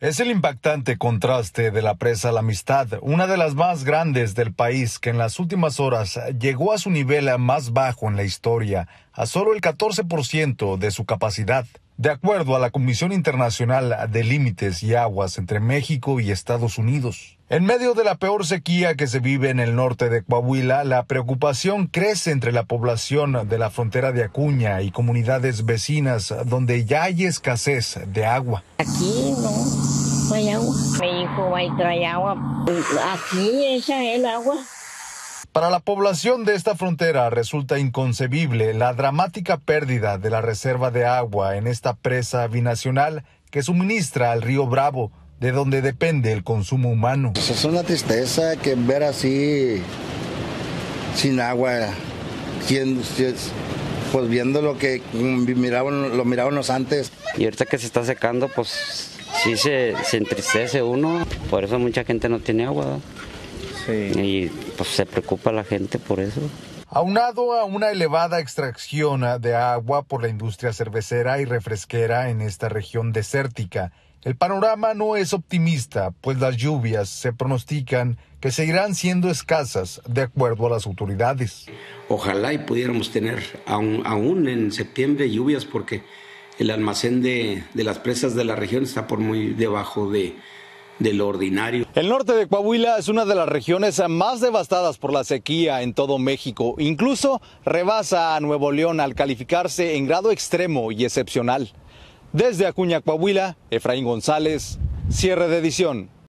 Es el impactante contraste de la presa La Amistad, una de las más grandes del país, que en las últimas horas llegó a su nivel más bajo en la historia, a solo el 14% de su capacidad. De acuerdo a la Comisión Internacional de Límites y Aguas entre México y Estados Unidos, en medio de la peor sequía que se vive en el norte de Coahuila, la preocupación crece entre la población de la frontera de Acuña y comunidades vecinas donde ya hay escasez de agua. Aquí no, hay agua. Mi hijo trae agua. Aquí esa el agua. Para la población de esta frontera resulta inconcebible la dramática pérdida de la reserva de agua en esta presa binacional que suministra al río Bravo, de donde depende el consumo humano. Pues es una tristeza que ver así sin agua, pues viendo lo que miraban, lo mirábamos antes. Y ahorita que se está secando, pues sí se, se entristece uno, por eso mucha gente no tiene agua. Y pues, se preocupa la gente por eso. Aunado a una elevada extracción ah, de agua por la industria cervecera y refresquera en esta región desértica, el panorama no es optimista, pues las lluvias se pronostican que seguirán siendo escasas de acuerdo a las autoridades. Ojalá y pudiéramos tener aún, en septiembre lluvias porque el almacén de, las presas de la región está por muy debajo de, ordinario. El norte de Coahuila es una de las regiones más devastadas por la sequía en todo México. Incluso rebasa a Nuevo León al calificarse en grado extremo y excepcional. Desde Acuña, Coahuila, Efraín González, cierre de edición.